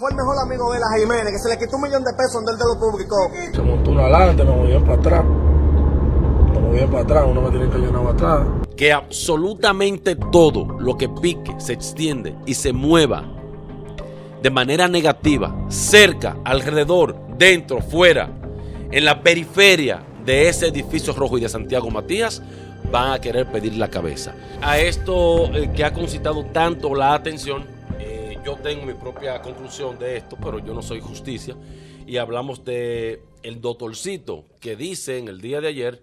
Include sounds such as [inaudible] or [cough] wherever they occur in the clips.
Fue el mejor amigo de la Jiménez, que se le quitó un millón de pesos del dedo público. Se montó una alante, me movían para atrás. Me para atrás, uno me tiene que llenar para atrás. Que absolutamente todo lo que pique, se extiende y se mueva de manera negativa, cerca, alrededor, dentro, fuera, en la periferia de ese edificio rojo y de Santiago Matías, van a querer pedir la cabeza. A esto eh, que ha concitado tanto la atención, yo tengo mi propia conclusión de esto, pero yo no soy justicia. Y hablamos de el doctorcito que dice en el día de ayer,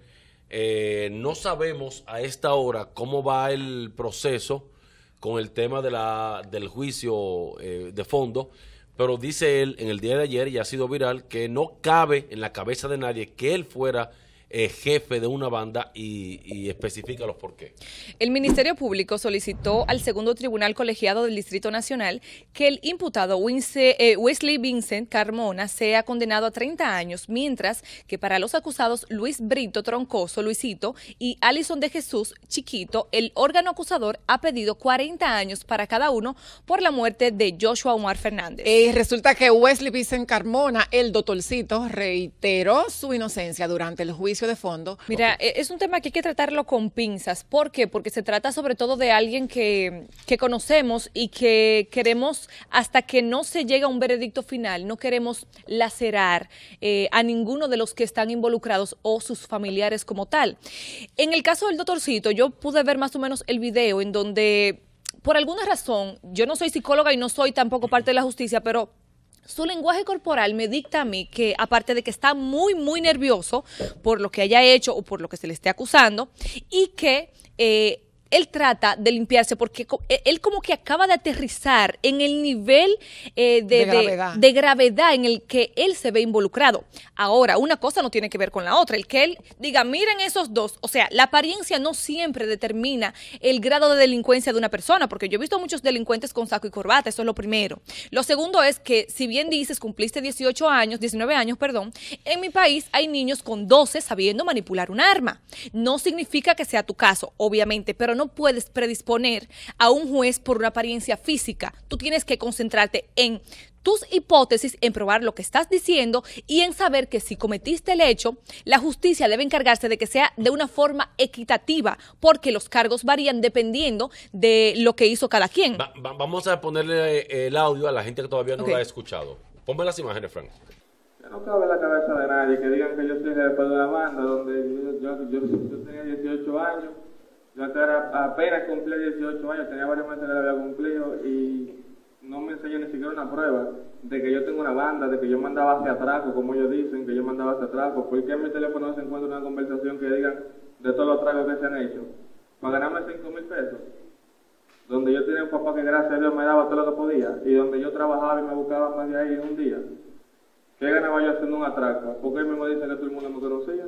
eh, no sabemos a esta hora cómo va el proceso con el tema de la, del juicio eh, de fondo, pero dice él en el día de ayer, y ha sido viral, que no cabe en la cabeza de nadie que él fuera eh, jefe de una banda y, especifica los por qué. El Ministerio Público solicitó al segundo tribunal colegiado del Distrito Nacional que el imputado eh, Wesley Vincent Carmona sea condenado a 30 años, mientras que para los acusados Luis Brito Troncoso, Luisito, y Alison de Jesús Chiquito, el órgano acusador ha pedido 40 años para cada uno por la muerte de Joshua Omar Fernández. Eh, resulta que Wesley Vincent Carmona, el doctorcito, reiteró su inocencia durante el juicio de fondo. Mira, e, es un tema que hay que tratarlo con pinzas. ¿Por qué? Porque se trata sobre todo de alguien que, que conocemos y que queremos, hasta que no se llega a un veredicto final, no queremos lacerar eh, a ninguno de los que están involucrados o sus familiares como tal. En el caso del doctorcito, yo pude ver más o menos el video en donde por alguna razón, yo no soy psicóloga y no soy tampoco parte de la justicia, pero su lenguaje corporal me dicta a mí que, aparte de que está muy, muy nervioso por lo que haya hecho o por lo que se le esté acusando, y que eh, él trata de limpiarse porque e, él como que acaba de aterrizar en el nivel eh, de, de, gravedad. en el que él se ve involucrado. Ahora, una cosa no tiene que ver con la otra. El que él diga, miren esos dos. O sea, la apariencia no siempre determina el grado de delincuencia de una persona, porque yo he visto muchos delincuentes con saco y corbata, eso es lo primero. Lo segundo es que, si bien dices, cumpliste 18 años, 19 años, perdón, en mi país hay niños con 12 sabiendo manipular un arma. No significa que sea tu caso, obviamente, pero no no puedes predisponer a un juez por una apariencia física. Tú tienes que concentrarte en tus hipótesis, en probar lo que estás diciendo y en saber que si cometiste el hecho, la justicia debe encargarse de que sea de una forma equitativa, porque los cargos varían dependiendo de lo que hizo cada quien. vamos a ponerle eh, el audio a la gente que todavía no lo ha escuchado. Ponme las imágenes, Frank. que digan que yo soy de la banda, yo, 18 años yo hasta apenas cumplí 18 años, tenía varios meses que la había cumplido y no me enseñó ni siquiera una prueba de que yo tengo una banda, de que yo mandaba hacia atraco, como ellos dicen, que yo mandaba hacia atraco. ¿Por qué en mi teléfono no se encuentra una conversación que digan de todos los tragos que se han hecho? Para ganarme 5 mil pesos. Donde yo tenía un papá que gracias a Dios me daba todo lo que podía y donde yo trabajaba y me buscaba más de ahí en un día. ¿Qué ganaba yo haciendo un atraco? Porque ellos me dicen que todo el mundo me conocía.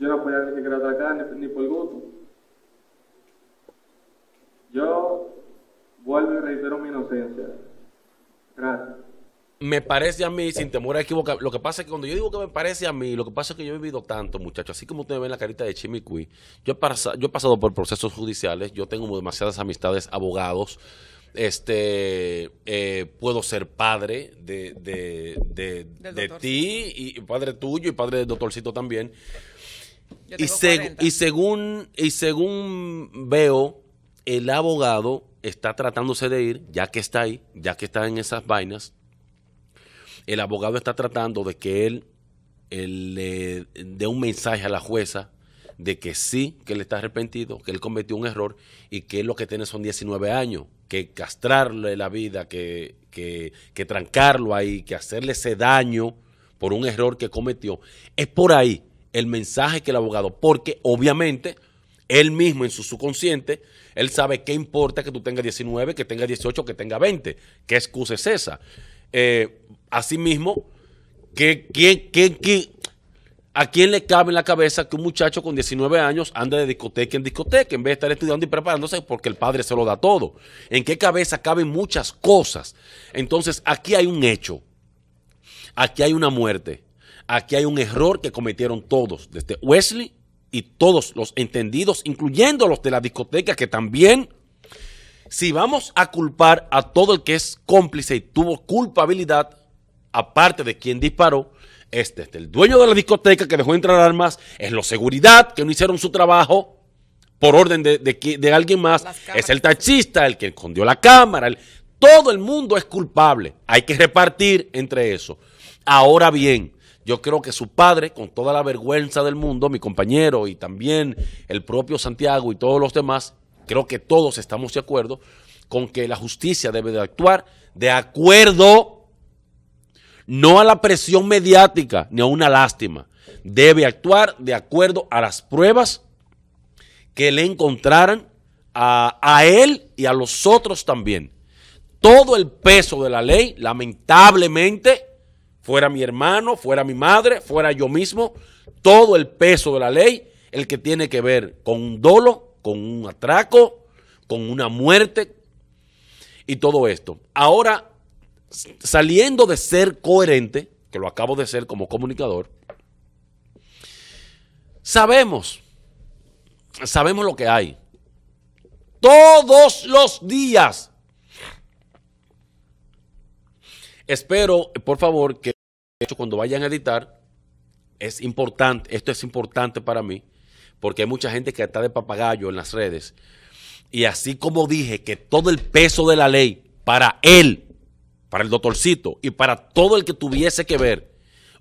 Yo no podía ni siquiera atracar ni, ni por gusto. Yo vuelvo y reitero mi inocencia. Gracias. Me parece a mí, sin temor a equivocar, lo que pasa es que cuando yo digo que me parece a mí, lo que pasa es que yo he vivido tanto, muchachos, así como ustedes ven la carita de Chimicui. yo, he pasado, yo he pasado por procesos judiciales, yo tengo demasiadas amistades, abogados, este eh, puedo ser padre de, ti y padre tuyo y padre del doctorcito también. Y, y según y según veo el abogado está tratándose de ir, ya que está ahí, ya que está en esas vainas, el abogado está tratando de que él, le dé un mensaje a la jueza de que sí, que él está arrepentido, que él cometió un error y que lo que tiene son 19 años, que castrarle la vida, que, que, que trancarlo ahí, que hacerle ese daño por un error que cometió. Es por ahí el mensaje que el abogado, porque obviamente él mismo en su subconsciente, él sabe qué importa que tú tengas 19, que tengas 18, que tengas 20. ¿Qué excusa es esa? Eh, asimismo, ¿qué, a quién le cabe en la cabeza que un muchacho con 19 años anda de discoteca en discoteca en vez de estar estudiando y preparándose porque el padre se lo da todo? ¿En qué cabeza caben muchas cosas? Entonces, aquí hay un hecho, aquí hay una muerte, aquí hay un error que cometieron todos, desde Wesley y todos los entendidos, incluyendo los de la discoteca, que también, si vamos a culpar a todo el que es cómplice y tuvo culpabilidad, aparte de quien disparó, este es desde el dueño de la discoteca que dejó entrar armas, es la seguridad que no hicieron su trabajo por orden de, alguien más, es el taxista, el que escondió la cámara, todo el mundo es culpable, hay que repartir entre eso. Ahora bien, yo creo que su padre, con toda la vergüenza del mundo, mi compañero y también el propio Santiago y todos los demás, creo que todos estamos de acuerdo con que la justicia debe de actuar de acuerdo, no a la presión mediática ni a una lástima, debe actuar de acuerdo a las pruebas que le encontraran a, a él y a los otros también. Todo el peso de la ley, lamentablemente, fuera mi hermano, fuera mi madre, fuera yo mismo, todo el peso de la ley, el que tiene que ver con un dolo, con un atraco, con una muerte y todo esto. Ahora, saliendo de ser coherente, que lo acabo de ser como comunicador, sabemos, sabemos lo que hay. Todos los días. Espero, por favor, que... De hecho, cuando vayan a editar, es importante, esto es importante para mí, porque hay mucha gente que está de papagayo en las redes. Y así como dije que todo el peso de la ley para él, para el doctorcito y para todo el que tuviese que ver,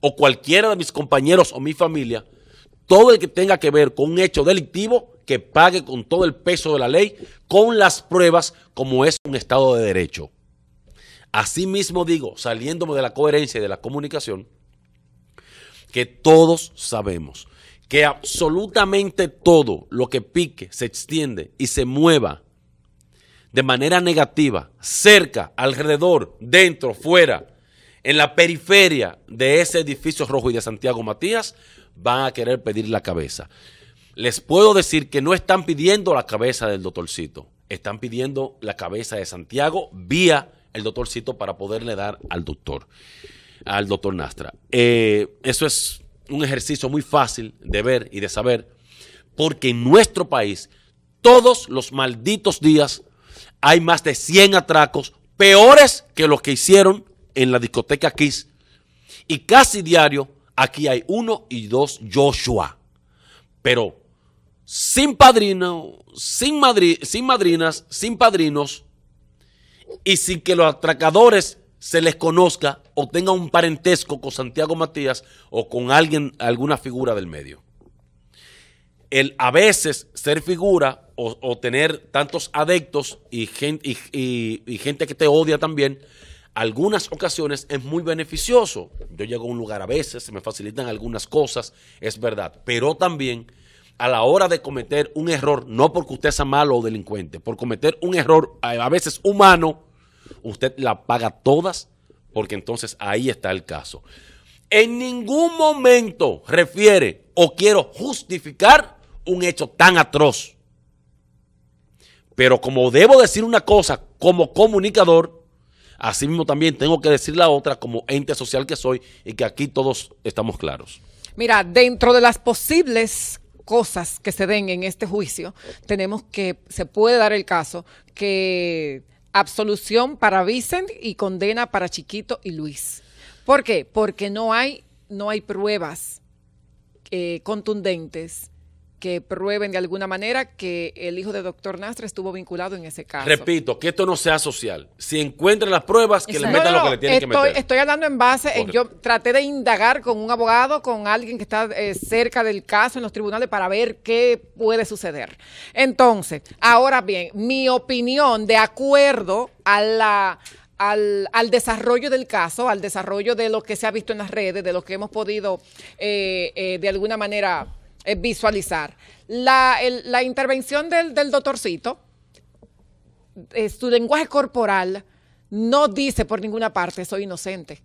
o cualquiera de mis compañeros o mi familia, todo el que tenga que ver con un hecho delictivo, que pague con todo el peso de la ley, con las pruebas, como es un Estado de Derecho. Asimismo digo, saliéndome de la coherencia y de la comunicación, que todos sabemos que absolutamente todo lo que pique, se extiende y se mueva de manera negativa, cerca, alrededor, dentro, fuera, en la periferia de ese edificio rojo y de Santiago Matías, van a querer pedir la cabeza. Les puedo decir que no están pidiendo la cabeza del doctorcito, están pidiendo la cabeza de Santiago vía el doctorcito para poderle dar al doctor, al doctor Nastra. Eh, eso es un ejercicio muy fácil de ver y de saber, porque en nuestro país, todos los malditos días, hay más de 100 atracos peores que los que hicieron en la discoteca Kiss. Y casi diario, aquí hay uno y dos Joshua. Pero sin padrino, sin, madri sin madrinas, sin padrinos, y sin que los atracadores se les conozca o tenga un parentesco con Santiago Matías o con alguien, alguna figura del medio. El a veces ser figura o, tener tantos adeptos y gente, y gente que te odia también, algunas ocasiones es muy beneficioso. Yo llego a un lugar a veces, se me facilitan algunas cosas, es verdad, pero también a la hora de cometer un error, no porque usted sea malo o delincuente, por cometer un error a veces humano, usted la paga todas, porque entonces ahí está el caso. En ningún momento refiere o quiero justificar un hecho tan atroz. Pero como debo decir una cosa como comunicador, asimismo también tengo que decir la otra como ente social que soy y que aquí todos estamos claros. Mira, dentro de las posibles cosas que se den en este juicio, tenemos que, se puede dar el caso que absolución para Vicent y condena para Chiquito y Luis. ¿Por qué? Porque no hay, no hay pruebas eh, contundentes que prueben de alguna manera que el hijo de doctor Nastra estuvo vinculado en ese caso. Repito, que esto no sea social. Si encuentran las pruebas, que le metan lo que le tienen estoy, que meter. Estoy hablando en base, yo traté de indagar con un abogado, con alguien que está eh, cerca del caso en los tribunales para ver qué puede suceder. Entonces, ahora bien, mi opinión de acuerdo al, desarrollo del caso, al desarrollo de lo que se ha visto en las redes, de lo que hemos podido eh, eh, de alguna manera eh, visualizar. La, intervención del, del doctorcito, eh, su lenguaje corporal no dice por ninguna parte, soy inocente.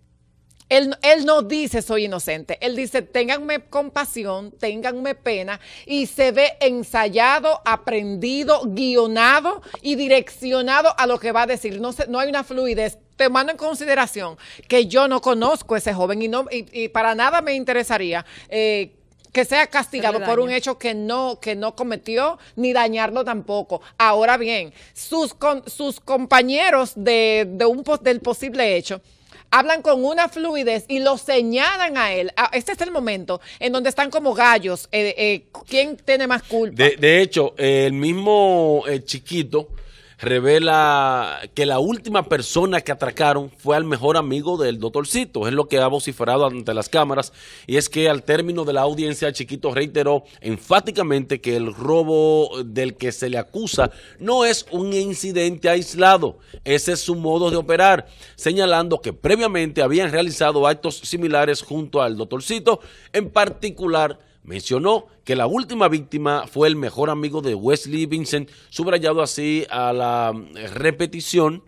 Él, no dice soy inocente, él dice ténganme compasión, ténganme pena y se ve ensayado, aprendido, guionado y direccionado a lo que va a decir. No, no hay una fluidez. Te mando en consideración que yo no conozco a ese joven y, no, para nada me interesaría eh, que sea castigado por un hecho que no, que no cometió, ni dañarlo tampoco. Ahora bien, sus, sus compañeros de, de un, del posible hecho hablan con una fluidez y lo señalan a él. Ah, este es el momento en donde están como gallos. Eh, eh, ¿Quién tiene más culpa? De, hecho, el mismo eh, chiquito revela que la última persona que atracaron fue al mejor amigo del doctorcito. Es lo que ha vociferado ante las cámaras. Y es que al término de la audiencia, Chiquito reiteró enfáticamente que el robo del que se le acusa no es un incidente aislado. Ese es su modo de operar, señalando que previamente habían realizado actos similares junto al doctorcito, en particular Mencionó que la última víctima fue el mejor amigo de Wesley Vincent, subrayado así a la eh, repetición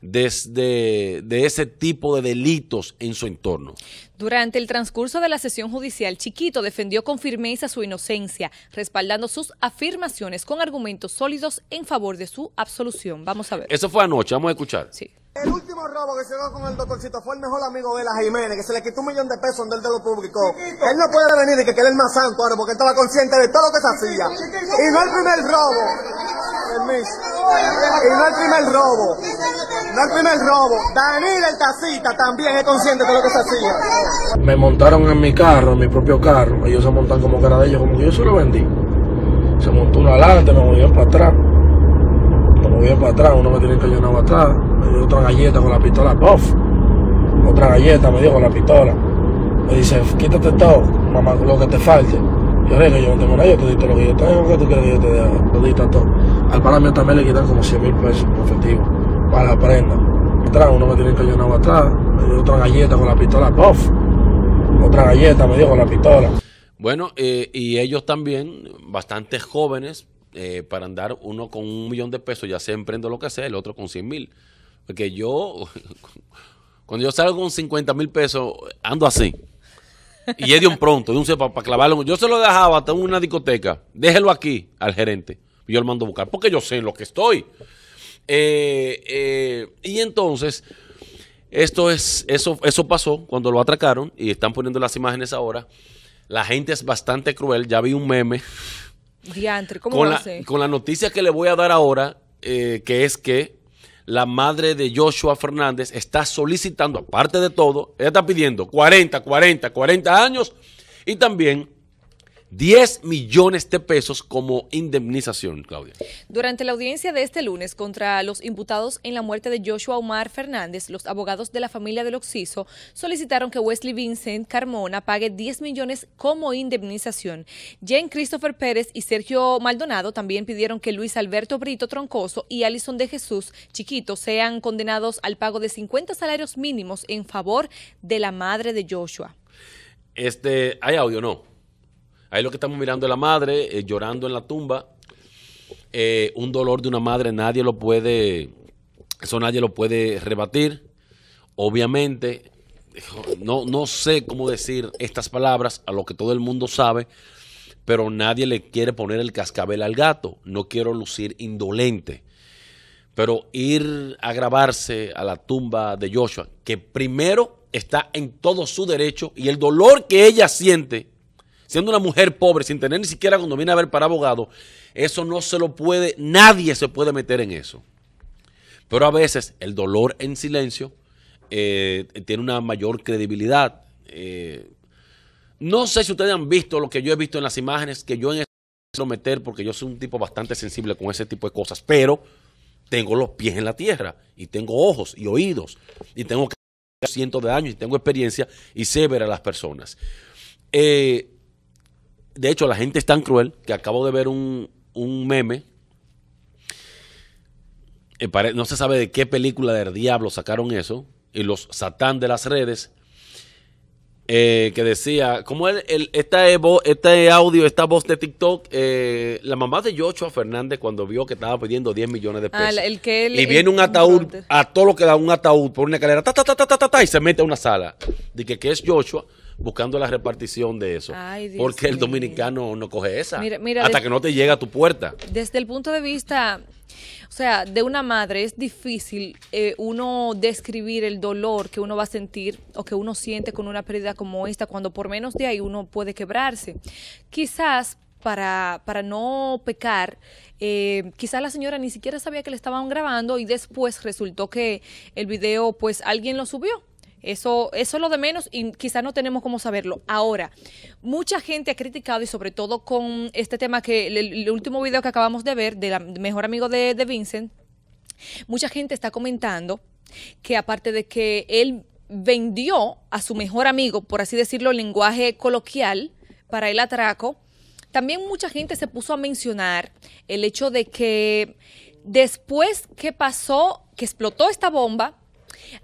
desde de ese tipo de delitos en su entorno. Durante el transcurso de la sesión judicial, Chiquito defendió con firmeza su inocencia, respaldando sus afirmaciones con argumentos sólidos en favor de su absolución. Vamos a ver. Eso fue anoche, vamos a escuchar. Sí. El último robo que se dio con el doctorcito fue el mejor amigo de la Jiménez, que se le quitó un millón de pesos en él público. público Él no puede venir y que quede el más santo ahora porque estaba consciente de todo lo que se hacía. Y no el primer robo. Y no el primer robo. No el primer robo. Daniel el tacita también es consciente de lo que se hacía. Me montaron en mi carro, en mi propio carro. Ellos se montan como cara de ellos, como que yo se lo vendí. Se montó uno adelante, me movió para atrás. Me movió para atrás, uno me tiene que llenar atrás otra galleta con la pistola, ¡puff! Otra galleta me dijo con la pistola. Me dice, quítate todo, mamá, lo que te falte. Yo le digo, yo no tengo nada, yo te di lo que yo tengo, que tú quieres que yo te dé? di todo. Al parámetro también le quitan como 100 mil pesos efectivo para la prenda. uno me tiene que llenar atrás, otra galleta con la pistola, ¡puff! Otra galleta me dijo con la pistola. Bueno, eh, y ellos también, bastante jóvenes, eh, para andar uno con un millón de pesos, ya sea emprendo lo que sea, el otro con 100 mil. Porque yo, [laughs] cuando yo salgo con 50 mil pesos, ando así. Y es de un pronto, de un para clavarlo. Yo se lo dejaba hasta una discoteca. Déjelo aquí al gerente. Yo lo mando a buscar, porque yo sé en lo que estoy. Eh, eh, y entonces, esto es, eso, eso pasó cuando lo atracaron y están poniendo las imágenes ahora. La gente es bastante cruel. Ya vi un meme. ¿cómo con, la, con la noticia que le voy a dar ahora, eh, que es que la madre de Joshua Fernández está solicitando, aparte de todo, ella está pidiendo 40, 40, 40 años y también 10 millones de pesos como indemnización, Claudia. Durante la audiencia de este lunes contra los imputados en la muerte de Joshua Omar Fernández, los abogados de la familia del occiso solicitaron que Wesley Vincent Carmona pague 10 millones como indemnización. Jen Christopher Pérez y Sergio Maldonado también pidieron que Luis Alberto Brito Troncoso y Alison de Jesús Chiquito sean condenados al pago de 50 salarios mínimos en favor de la madre de Joshua. Este, ¿Hay audio no? Ahí lo que estamos mirando es la madre eh, llorando en la tumba. Eh, un dolor de una madre nadie lo puede, eso nadie lo puede rebatir. Obviamente, no, no sé cómo decir estas palabras a lo que todo el mundo sabe, pero nadie le quiere poner el cascabel al gato. No quiero lucir indolente. Pero ir a grabarse a la tumba de Joshua, que primero está en todo su derecho y el dolor que ella siente siendo una mujer pobre, sin tener ni siquiera cuando viene a ver para abogado, eso no se lo puede, nadie se puede meter en eso. Pero a veces el dolor en silencio eh, tiene una mayor credibilidad. Eh, no sé si ustedes han visto lo que yo he visto en las imágenes, que yo en eso meter porque yo soy un tipo bastante sensible con ese tipo de cosas, pero tengo los pies en la tierra y tengo ojos y oídos y tengo cientos de años y tengo experiencia y sé ver a las personas. Eh, de hecho, la gente es tan cruel que acabo de ver un, meme. Eh, no se sabe de qué película del diablo sacaron eso. Y los satán de las redes. Eh, que decía, como el, esta e este, audio, esta voz de TikTok, eh, la mamá de Joshua Fernández cuando vio que estaba pidiendo 10 millones de ah, pesos. y viene un ataúd, a todo lo que da un ataúd por una calera ta, ta, ta, y se mete a una sala. Dice que, que es Joshua buscando la repartición de eso. porque el dominicano no coge esa. hasta que no te llega a tu puerta. Desde el punto de vista, o sea, de una madre es difícil eh, uno describir el dolor que uno va a sentir o que uno siente con una pérdida como esta, cuando por menos de ahí uno puede quebrarse. Quizás para, para no pecar, eh, quizás la señora ni siquiera sabía que le estaban grabando y después resultó que el video, pues alguien lo subió eso, eso es lo de menos y quizás no tenemos cómo saberlo. Ahora, mucha gente ha criticado y sobre todo con este tema que el, último video que acabamos de ver del mejor amigo de, de Vincent, mucha gente está comentando que aparte de que él vendió a su mejor amigo, por así decirlo, lenguaje coloquial, para el atraco, también mucha gente se puso a mencionar el hecho de que después que pasó, que explotó esta bomba,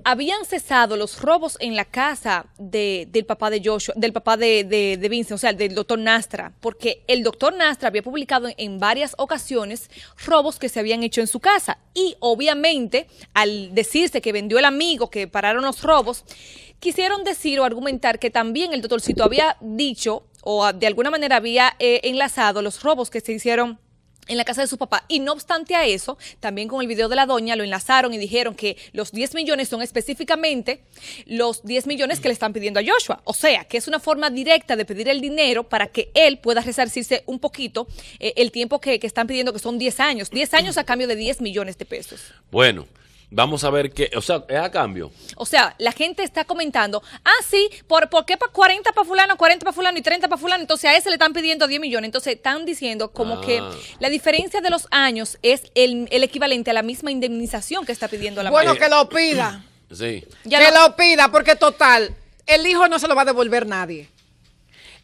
habían cesado los robos en la casa del papá de Joshua, del papá de, de, Vincent, o sea, del doctor Nastra, porque el doctor Nastra había publicado en varias ocasiones robos que se habían hecho en su casa. Y obviamente, al decirse que vendió el amigo, que pararon los robos, quisieron decir o argumentar que también el doctorcito había dicho o de alguna manera había eh, enlazado los robos que se hicieron en la casa de su papá. Y no obstante a eso, también con el video de la doña lo enlazaron y dijeron que los 10 millones son específicamente los 10 millones que le están pidiendo a Joshua. O sea, que es una forma directa de pedir el dinero para que él pueda resarcirse un poquito eh, el tiempo que, que, están pidiendo, que son 10 años. 10 años a cambio de 10 millones de pesos. Bueno, Vamos a ver qué, o sea, es a cambio. O sea, la gente está comentando, ah, sí, ¿por, ¿por qué para 40 para fulano, 40 para fulano y 30 para fulano? Entonces a ese le están pidiendo 10 millones. Entonces están diciendo como que ah. la diferencia de los años es el, equivalente a la misma indemnización que está pidiendo la Bueno, que lo pida. Sí. que lo pida, porque total, el hijo no se lo va a devolver nadie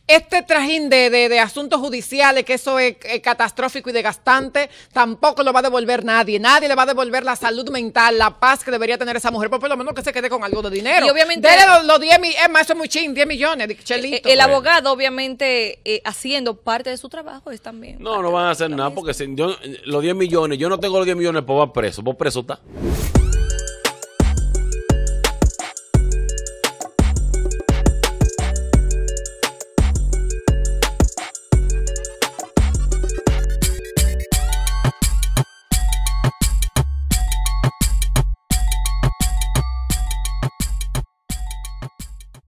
este trajín de, asuntos judiciales, que eso es, catastrófico y desgastante, tampoco lo va a devolver nadie. Nadie le va a devolver la salud mental, la paz que debería tener esa mujer, por, lo menos que se quede con algo de dinero. Y obviamente. Dele los, 10 millones, es eso 10 millones, chelito. Eh, eh, el, abogado, obviamente, eh, haciendo parte de su trabajo es también. No, no van a hacer nada, porque si, los 10 millones, yo no tengo los 10 millones, vos pues va preso, vos preso está.